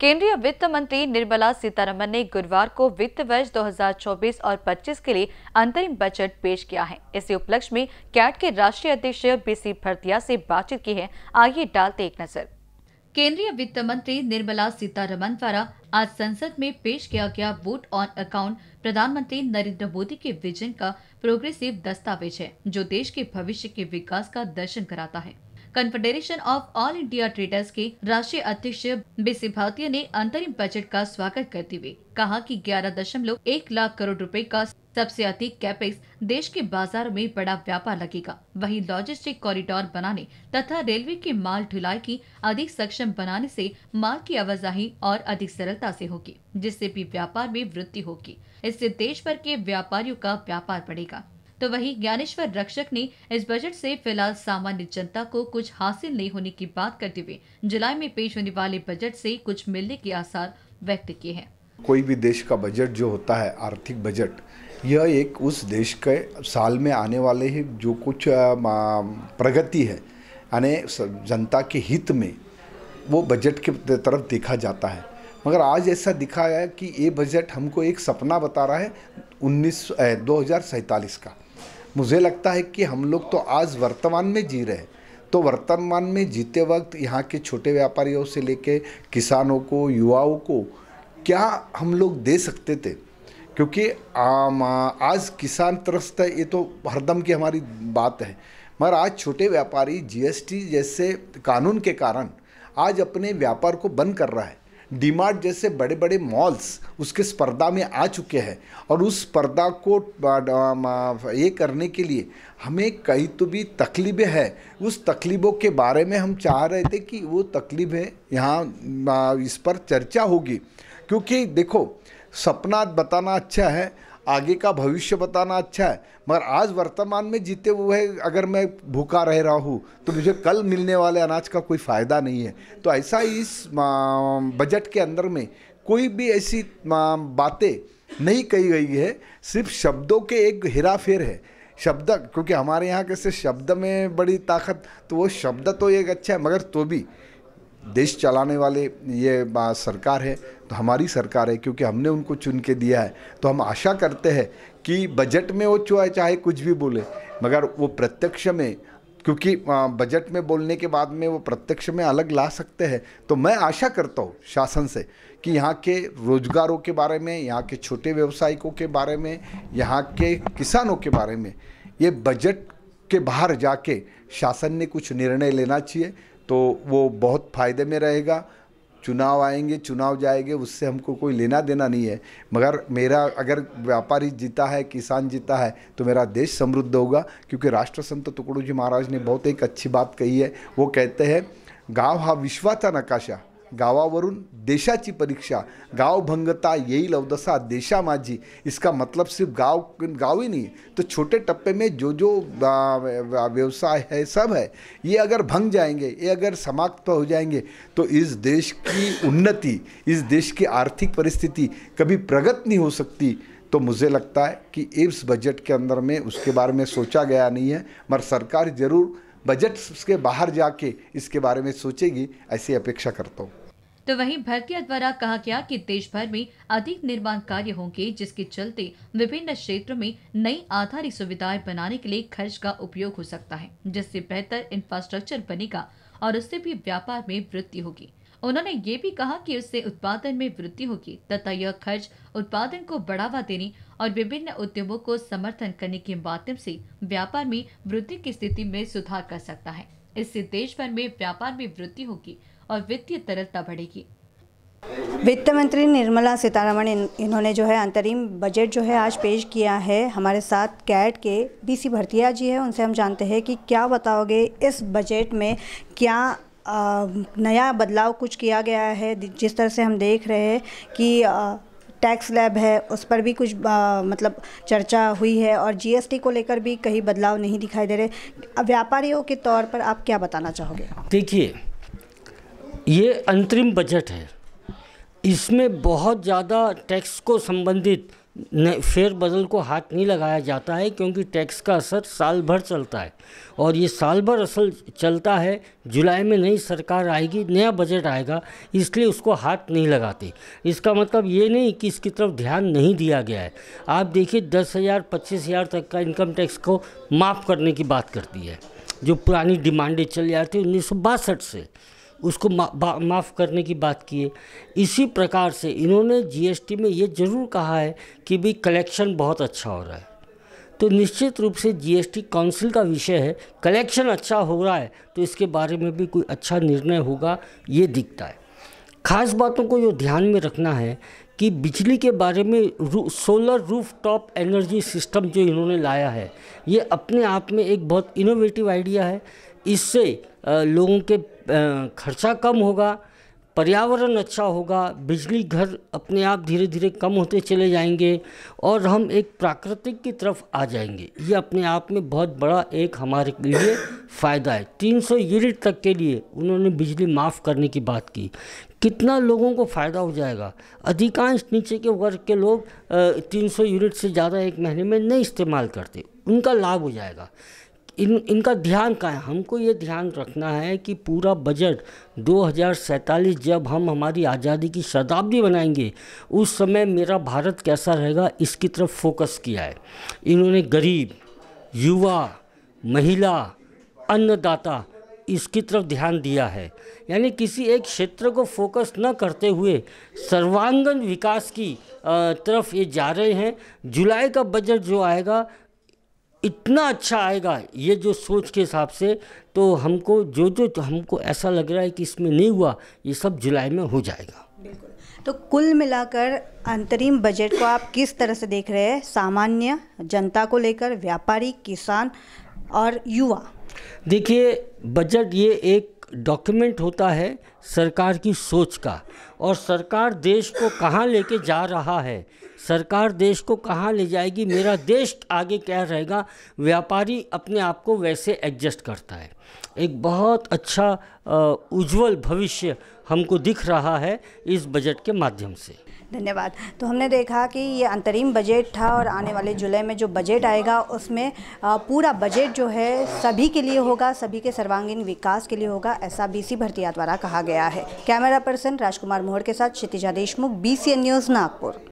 केंद्रीय वित्त मंत्री निर्मला सीतारमन ने गुरुवार को वित्त वर्ष 2024 और 25 के लिए अंतरिम बजट पेश किया है इसी उपलक्ष्य में कैट के राष्ट्रीय अध्यक्ष बीसी भरतिया से बातचीत की है आइए डालते एक नजर केंद्रीय वित्त मंत्री निर्मला सीतारमन द्वारा आज संसद में पेश किया गया वोट ऑन अकाउंट प्रधानमंत्री नरेंद्र मोदी के विजन का प्रोग्रेसिव दस्तावेज है जो देश के भविष्य के विकास का दर्शन कराता है Confederation of All India Traders के राष्ट्रीय अध्यक्ष बीसी भारतीय ने अंतरिम बजट का स्वागत करते हुए कहा कि ग्यारह दशमलव एक लाख करोड़ रुपए का सबसे अधिक कैपेक्स देश के बाजार में बड़ा व्यापार लगेगा वहीं लॉजिस्टिक कॉरिडोर बनाने तथा रेलवे के माल ढुलाई की अधिक सक्षम बनाने से माल की आवाजाही और अधिक सरलता से होगी जिससे भी व्यापार में वृद्धि होगी इससे देश भर के व्यापारियों का व्यापार बढ़ेगा तो वहीं ज्ञानेश्वर रक्षक ने इस बजट से फिलहाल सामान्य जनता को कुछ हासिल नहीं होने की बात करते हुए जुलाई में पेश होने वाले बजट से कुछ मिलने के आसार व्यक्त किए हैं कोई भी देश का बजट जो होता है आर्थिक बजट यह एक उस देश के साल में आने वाले ही जो कुछ प्रगति है यानी जनता के हित में वो बजट के तरफ देखा जाता है मगर आज ऐसा दिखा है कि ये बजट हमको एक सपना बता रहा है उन्नीस दो हज़ार का मुझे लगता है कि हम लोग तो आज वर्तमान में जी रहे हैं तो वर्तमान में जीते वक्त यहाँ के छोटे व्यापारियों से लेके किसानों को युवाओं को क्या हम लोग दे सकते थे क्योंकि आम आज किसान त्रस्त है ये तो हरदम की हमारी बात है मगर आज छोटे व्यापारी जीएसटी जैसे कानून के कारण आज अपने व्यापार को बंद कर रहा है डीमार्ट जैसे बड़े बड़े मॉल्स उसके स्पर्धा में आ चुके हैं और उस स्पर्धा को ये करने के लिए हमें कई तो भी तकलीफें हैं उस तकलीबों के बारे में हम चाह रहे थे कि वो है यहाँ इस पर चर्चा होगी क्योंकि देखो सपना बताना अच्छा है आगे का भविष्य बताना अच्छा है मगर आज वर्तमान में जीते हुए अगर मैं भूखा रह रहा हूँ तो मुझे कल मिलने वाले अनाज का कोई फ़ायदा नहीं है तो ऐसा इस बजट के अंदर में कोई भी ऐसी बातें नहीं कही गई है सिर्फ शब्दों के एक हेरा फेर है शब्द क्योंकि हमारे यहाँ कैसे शब्द में बड़ी ताकत तो वो शब्द तो एक अच्छा है मगर तो भी देश चलाने वाले ये सरकार है तो हमारी सरकार है क्योंकि हमने उनको चुन के दिया है तो हम आशा करते हैं कि बजट में वो चाहे चाहे कुछ भी बोले मगर वो प्रत्यक्ष में क्योंकि बजट में बोलने के बाद में वो प्रत्यक्ष में अलग ला सकते हैं तो मैं आशा करता हूँ शासन से कि यहाँ के रोजगारों के बारे में यहाँ के छोटे व्यवसायिकों के बारे में यहाँ के किसानों के बारे में ये बजट के बाहर जाके शासन ने कुछ निर्णय लेना चाहिए तो वो बहुत फ़ायदे में रहेगा चुनाव आएंगे चुनाव जाएंगे उससे हमको कोई लेना देना नहीं है मगर मेरा अगर व्यापारी जीता है किसान जीता है तो मेरा देश समृद्ध होगा क्योंकि राष्ट्र संत जी महाराज ने बहुत एक अच्छी बात कही है वो कहते हैं गाँव हा विश्वाचा नकाशा गावावरून देशाची परीक्षा गाँव भंगता ये लवदसा देशा माझी इसका मतलब सिर्फ गाँव गाँव ही नहीं तो छोटे टप्पे में जो जो व्यवसाय है सब है ये अगर भंग जाएंगे ये अगर समाप्त हो जाएंगे तो इस देश की उन्नति इस देश की आर्थिक परिस्थिति कभी प्रगत नहीं हो सकती तो मुझे लगता है कि इस बजट के अंदर में उसके बारे में सोचा गया नहीं है मगर सरकार ज़रूर बजट के बाहर जाके इसके बारे में सोचेगी ऐसी अपेक्षा करता हूँ तो वहीं भर्ती द्वारा कहा गया कि देश भर में अधिक निर्माण कार्य होंगे जिसके चलते विभिन्न क्षेत्रों में नई आधारित सुविधाएं बनाने के लिए खर्च का उपयोग हो सकता है जिससे बेहतर इंफ्रास्ट्रक्चर बनेगा और उससे भी व्यापार में वृद्धि होगी उन्होंने ये भी कहा कि उससे उत्पादन में वृद्धि होगी तथा यह खर्च उत्पादन को बढ़ावा देने और विभिन्न उद्यमों को समर्थन करने के माध्यम से व्यापार में वृद्धि की स्थिति में सुधार कर सकता है इससे देश भर में व्यापार में वृद्धि होगी और वित्तीय तरलता बढ़ेगी वित्त मंत्री निर्मला सीतारमण इन, इन्होंने जो है अंतरिम बजट जो है आज पेश किया है हमारे साथ कैट के बीसी भरतिया जी है उनसे हम जानते हैं कि क्या बताओगे इस बजट में क्या आ, नया बदलाव कुछ किया गया है जिस तरह से हम देख रहे हैं कि आ, टैक्स लैब है उस पर भी कुछ आ, मतलब चर्चा हुई है और जीएसटी को लेकर भी कहीं बदलाव नहीं दिखाई दे रहे व्यापारियों के तौर पर आप क्या बताना चाहोगे देखिए ये अंतरिम बजट है इसमें बहुत ज़्यादा टैक्स को संबंधित फेर बदल को हाथ नहीं लगाया जाता है क्योंकि टैक्स का असर साल भर चलता है और ये साल भर असल चलता है जुलाई में नई सरकार आएगी नया बजट आएगा इसलिए उसको हाथ नहीं लगाते इसका मतलब ये नहीं कि इसकी तरफ ध्यान नहीं दिया गया है आप देखिए दस हज़ार पच्चीस हज़ार तक का इनकम टैक्स को माफ़ करने की बात करती है जो पुरानी डिमांडें चली जाती है उन्नीस से उसको मा, माफ़ करने की बात की है इसी प्रकार से इन्होंने जीएसटी में ये ज़रूर कहा है कि भाई कलेक्शन बहुत अच्छा हो रहा है तो निश्चित रूप से जीएसटी काउंसिल का विषय है कलेक्शन अच्छा हो रहा है तो इसके बारे में भी कोई अच्छा निर्णय होगा ये दिखता है खास बातों को जो ध्यान में रखना है कि बिजली के बारे में रू, solar roof top energy system जो इन्होंने लाया है ये अपने आप में एक बहुत इनोवेटिव आइडिया है इससे लोगों के खर्चा कम होगा पर्यावरण अच्छा होगा बिजली घर अपने आप धीरे धीरे कम होते चले जाएंगे और हम एक प्राकृतिक की तरफ आ जाएंगे ये अपने आप में बहुत बड़ा एक हमारे लिए फ़ायदा है 300 सौ यूनिट तक के लिए उन्होंने बिजली माफ़ करने की बात की कितना लोगों को फ़ायदा हो जाएगा अधिकांश नीचे के वर्ग के लोग तीन सौ यूनिट से ज़्यादा एक महीने में नहीं इस्तेमाल करते उनका लाभ हो जाएगा इन इनका ध्यान का है हमको ये ध्यान रखना है कि पूरा बजट दो जब हम हमारी आज़ादी की शताब्दी बनाएंगे उस समय मेरा भारत कैसा रहेगा इसकी तरफ फोकस किया है इन्होंने गरीब युवा महिला अन्नदाता इसकी तरफ ध्यान दिया है यानी किसी एक क्षेत्र को फोकस न करते हुए सर्वांगण विकास की तरफ ये जा रहे हैं जुलाई का बजट जो आएगा इतना अच्छा आएगा ये जो सोच के हिसाब से तो हमको जो जो तो हमको ऐसा लग रहा है कि इसमें नहीं हुआ ये सब जुलाई में हो जाएगा बिल्कुल तो कुल मिलाकर अंतरिम बजट को आप किस तरह से देख रहे हैं सामान्य जनता को लेकर व्यापारी किसान और युवा देखिए बजट ये एक डॉक्यूमेंट होता है सरकार की सोच का और सरकार देश को कहाँ लेके जा रहा है सरकार देश को कहाँ ले जाएगी मेरा देश आगे क्या रहेगा व्यापारी अपने आप को वैसे एडजस्ट करता है एक बहुत अच्छा उज्जवल भविष्य हमको दिख रहा है इस बजट के माध्यम से धन्यवाद तो हमने देखा कि ये अंतरिम बजट था और आने वाले जुलाई में जो बजट आएगा उसमें पूरा बजट जो है सभी के लिए होगा सभी के सर्वांगीण विकास के लिए होगा ऐसा बीसी भर्तिया द्वारा कहा गया गया है कैमरा पर्सन राजकुमार मोहर के साथ क्षितिजा देशमुख बी न्यूज़ नागपुर